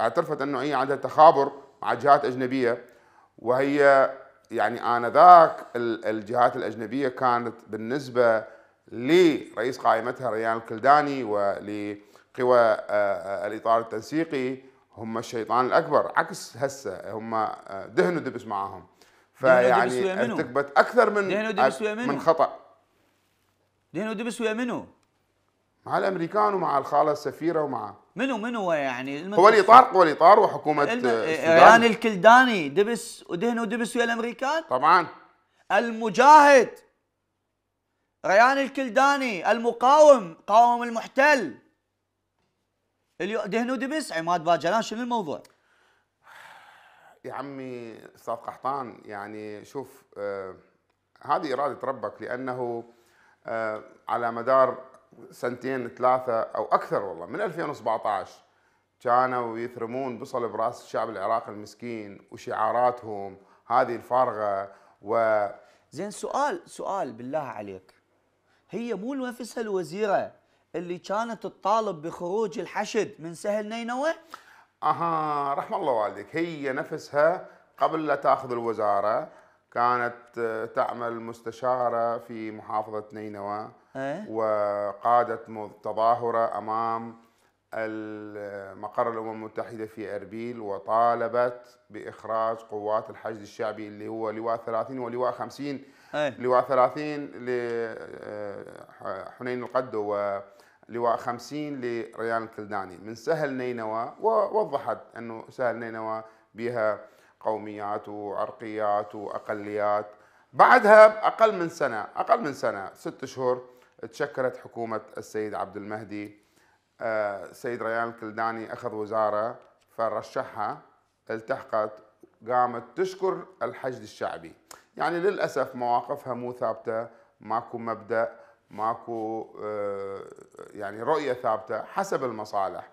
اعترفت انه هي عندها تخابر مع جهات اجنبيه وهي يعني انذاك الجهات الاجنبيه كانت بالنسبه لرئيس قائمتها ريان الكلداني ولقوى آه، آه، الاطار التنسيقي هم الشيطان الاكبر عكس هسه هم آه، دهن ودبس معاهم فيعني ارتكبت اكثر من من خطا دهن ودبس ويا منو؟ مع الامريكان ومع الخاله السفيره ومع منو منو يعني هو الاطار هو الاطار وحكومه ايران الكلداني دبس ودهن ودبس ويا الامريكان طبعا المجاهد ريان الكلداني المقاوم قاوم المحتل دهن دبس عماد باجلان شنو الموضوع؟ يا عمي استاذ قحطان يعني شوف آه هذه اراده ربك لانه آه على مدار سنتين ثلاثه او اكثر والله من 2017 كانوا يثرمون بصل براس الشعب العراقي المسكين وشعاراتهم هذه الفارغه و زين سؤال سؤال بالله عليك هي مو نفسها الوزيره اللي كانت تطالب بخروج الحشد من سهل نينوى؟ اها رحم الله والدك هي نفسها قبل لا تاخذ الوزاره كانت آه، تعمل مستشارة في محافظة نينوى إيه؟ وقادت تظاهرة أمام مقر الأمم المتحدة في أربيل وطالبت بإخراج قوات الحشد الشعبي اللي هو لواء 30 ولواء 50 أي. لواء 30 لحنين آه، القدو ولواء 50 لريان الكلداني من سهل نينوى ووضحت أنه سهل نينوى بها قوميات وعرقيات وأقليات بعدها أقل من سنة أقل من سنة ست شهور تشكلت حكومة السيد عبد المهدي السيد آه، ريان الكلداني أخذ وزارة فرشحها التحقت قامت تشكر الحشد الشعبي يعني للأسف مواقفها مو ثابتة ماكو مبدأ ماكو آه، يعني رؤية ثابتة حسب المصالح